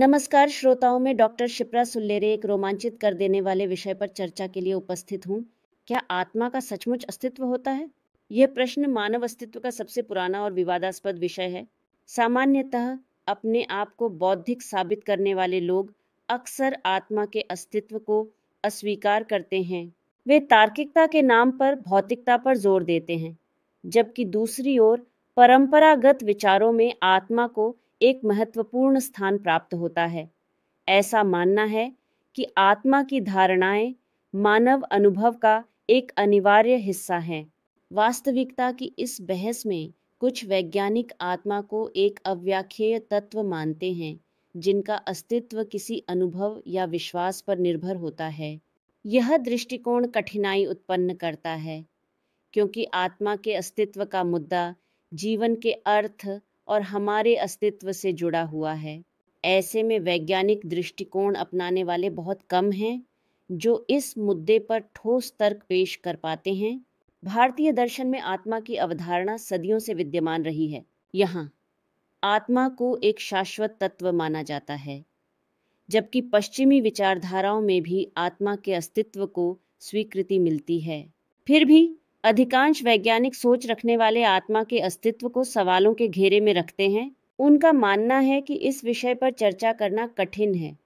नमस्कार श्रोताओं में डॉक्टर शिप्रा सुल्लेरे एक रोमांचित कर देने वाले विषय पर चर्चा के लिए उपस्थित हूँ क्या आत्मा का सचमुच अस्तित्व होता है यह प्रश्न मानव अस्तित्व का सबसे पुराना और विवादास्पद विषय है सामान्यतः अपने आप को बौद्धिक साबित करने वाले लोग अक्सर आत्मा के अस्तित्व को अस्वीकार करते हैं वे तार्किकता के नाम पर भौतिकता पर जोर देते हैं जबकि दूसरी ओर परंपरागत विचारों में आत्मा को एक महत्वपूर्ण स्थान प्राप्त होता है ऐसा मानना है कि आत्मा की धारणाएं मानव अनुभव का एक अनिवार्य हिस्सा हैं वास्तविकता की इस बहस में कुछ वैज्ञानिक आत्मा को एक अव्याख्य तत्व मानते हैं जिनका अस्तित्व किसी अनुभव या विश्वास पर निर्भर होता है यह दृष्टिकोण कठिनाई उत्पन्न करता है क्योंकि आत्मा के अस्तित्व का मुद्दा जीवन के अर्थ और हमारे अस्तित्व से जुड़ा हुआ है ऐसे में वैज्ञानिक दृष्टिकोण अपनाने वाले बहुत कम हैं जो इस मुद्दे पर ठोस तर्क पेश कर पाते हैं भारतीय दर्शन में आत्मा की अवधारणा सदियों से विद्यमान रही है यहाँ आत्मा को एक शाश्वत तत्व माना जाता है जबकि पश्चिमी विचारधाराओं में भी आत्मा के अस्तित्व को स्वीकृति मिलती है फिर भी अधिकांश वैज्ञानिक सोच रखने वाले आत्मा के अस्तित्व को सवालों के घेरे में रखते हैं उनका मानना है कि इस विषय पर चर्चा करना कठिन है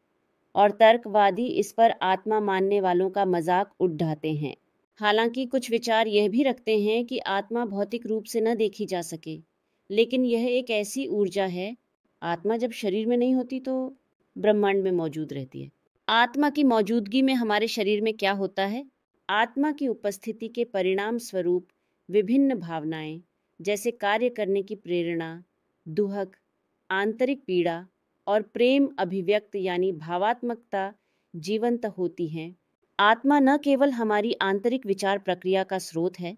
और तर्कवादी इस पर आत्मा मानने वालों का मजाक उड़ाते हैं हालांकि कुछ विचार यह भी रखते हैं कि आत्मा भौतिक रूप से न देखी जा सके लेकिन यह एक ऐसी ऊर्जा है आत्मा जब शरीर में नहीं होती तो ब्रह्मांड में मौजूद रहती है आत्मा की मौजूदगी में हमारे शरीर में क्या होता है आत्मा की उपस्थिति के परिणाम स्वरूप विभिन्न भावनाएं जैसे कार्य करने की प्रेरणा दुहक आंतरिक पीड़ा और प्रेम अभिव्यक्त यानी भावात्मकता जीवंत होती हैं आत्मा न केवल हमारी आंतरिक विचार प्रक्रिया का स्रोत है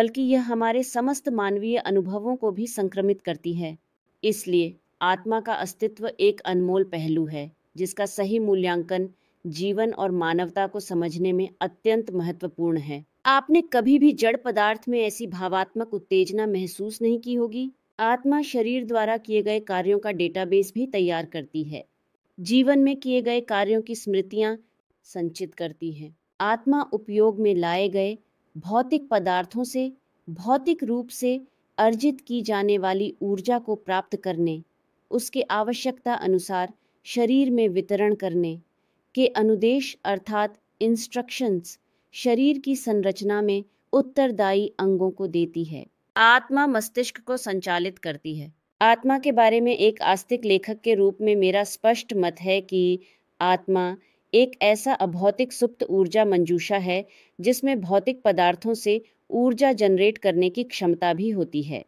बल्कि यह हमारे समस्त मानवीय अनुभवों को भी संक्रमित करती है इसलिए आत्मा का अस्तित्व एक अनमोल पहलू है जिसका सही मूल्यांकन जीवन और मानवता को समझने में अत्यंत महत्वपूर्ण है आपने कभी भी जड़ पदार्थ में ऐसी भावात्मक उत्तेजना महसूस नहीं की होगी आत्मा शरीर द्वारा किए गए कार्यों का डेटाबेस भी तैयार करती है जीवन में किए गए कार्यों की स्मृतियाँ संचित करती है आत्मा उपयोग में लाए गए भौतिक पदार्थों से भौतिक रूप से अर्जित की जाने वाली ऊर्जा को प्राप्त करने उसके आवश्यकता अनुसार शरीर में वितरण करने के अनुदेश अर्थात इंस्ट्रक्शंस शरीर की संरचना में उत्तरदायी अंगों को देती है आत्मा मस्तिष्क को संचालित करती है आत्मा के बारे में एक आस्तिक लेखक के रूप में मेरा स्पष्ट मत है कि आत्मा एक ऐसा अभौतिक सुप्त ऊर्जा मंजूषा है जिसमें भौतिक पदार्थों से ऊर्जा जनरेट करने की क्षमता भी होती है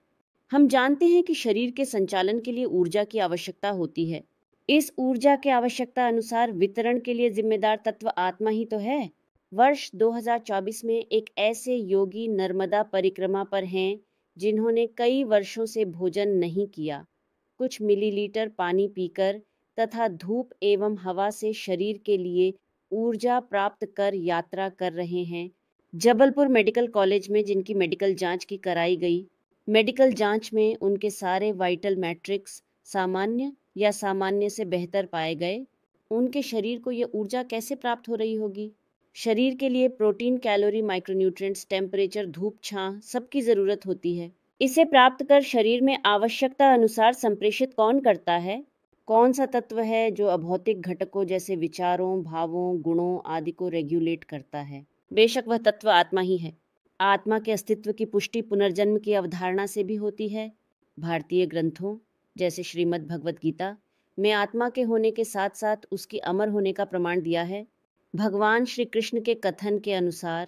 हम जानते हैं कि शरीर के संचालन के लिए ऊर्जा की आवश्यकता होती है इस ऊर्जा के आवश्यकता अनुसार वितरण के लिए जिम्मेदार तत्व आत्मा ही तो है वर्ष 2024 में एक ऐसे योगी नर्मदा परिक्रमा पर हैं जिन्होंने कई वर्षों से भोजन नहीं किया कुछ मिलीलीटर पानी पीकर तथा धूप एवं हवा से शरीर के लिए ऊर्जा प्राप्त कर यात्रा कर रहे हैं जबलपुर मेडिकल कॉलेज में जिनकी मेडिकल जांच की कराई गई मेडिकल जांच में उनके सारे वाइटल मैट्रिक्स सामान्य या सामान्य से बेहतर पाए गए उनके शरीर को ये ऊर्जा कैसे प्राप्त हो रही होगी शरीर के लिए प्रोटीन कैलोरी माइक्रोन्यूट्रिएंट्स टेम्परेचर धूप छाँ सबकी ज़रूरत होती है इसे प्राप्त कर शरीर में आवश्यकता अनुसार संप्रेषित कौन करता है कौन सा तत्व है जो अभौतिक घटकों जैसे विचारों भावों गुणों आदि को रेगुलेट करता है बेशक वह तत्व आत्मा ही है आत्मा के अस्तित्व की पुष्टि पुनर्जन्म की अवधारणा से भी होती है भारतीय ग्रंथों जैसे श्रीमद् भगवत गीता में आत्मा के होने के साथ साथ उसकी अमर होने का प्रमाण दिया है भगवान श्री कृष्ण के कथन के अनुसार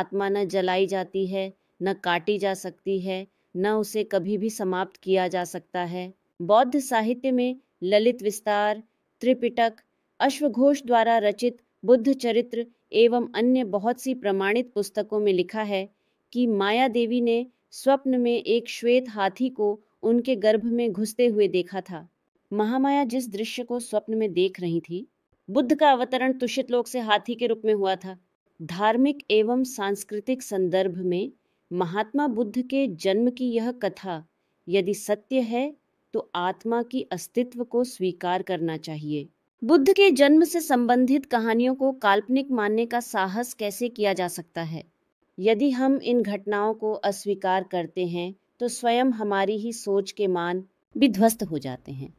आत्मा न जलाई जाती है न काटी जा सकती है न उसे कभी भी समाप्त किया जा सकता है बौद्ध साहित्य में ललित विस्तार त्रिपिटक अश्वघोष द्वारा रचित बुद्ध चरित्र एवं अन्य बहुत सी प्रमाणित पुस्तकों में लिखा है कि माया देवी ने स्वप्न में एक श्वेत हाथी को उनके गर्भ में घुसते हुए देखा था महामाया जिस दृश्य को स्वप्न में देख रही थी बुद्ध का अवतरण तुषित लोक से हाथी के रूप में हुआ था धार्मिक एवं सांस्कृतिक संदर्भ में महात्मा बुद्ध के जन्म की यह कथा यदि सत्य है तो आत्मा की अस्तित्व को स्वीकार करना चाहिए बुद्ध के जन्म से संबंधित कहानियों को काल्पनिक मानने का साहस कैसे किया जा सकता है यदि हम इन घटनाओं को अस्वीकार करते हैं तो स्वयं हमारी ही सोच के मान भी ध्वस्त हो जाते हैं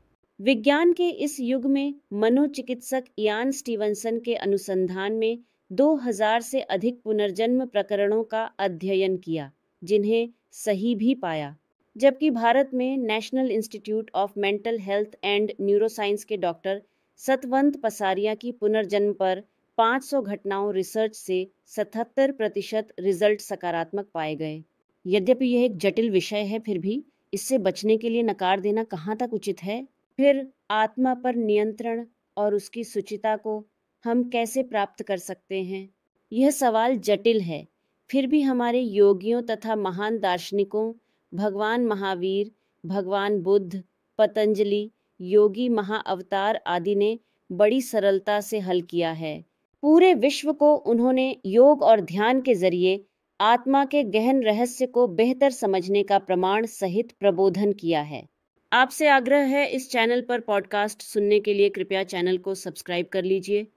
विज्ञान के इस युग में मनोचिकित्सक इयान स्टीवनसन के अनुसंधान में 2000 से अधिक पुनर्जन्म प्रकरणों का अध्ययन किया जिन्हें सही भी पाया जबकि भारत में national institute of mental health and neuroscience के डॉक्टर सतवंत पसारिया की पुनर्जन्म पर 500 घटनाओं रिसर्च से 77 प्रतिशत रिजल्ट सकारात्मक पाए गए यद्यपि यह एक जटिल विषय है फिर भी इससे बचने के लिए नकार देना कहाँ तक उचित है फिर आत्मा पर नियंत्रण और उसकी सुचिता को हम कैसे प्राप्त कर सकते हैं यह सवाल जटिल है फिर भी हमारे योगियों तथा महान दार्शनिकों भगवान महावीर भगवान बुद्ध पतंजलि योगी महाअवतार आदि ने बड़ी सरलता से हल किया है पूरे विश्व को उन्होंने योग और ध्यान के जरिए आत्मा के गहन रहस्य को बेहतर समझने का प्रमाण सहित प्रबोधन किया है आपसे आग्रह है इस चैनल पर पॉडकास्ट सुनने के लिए कृपया चैनल को सब्सक्राइब कर लीजिए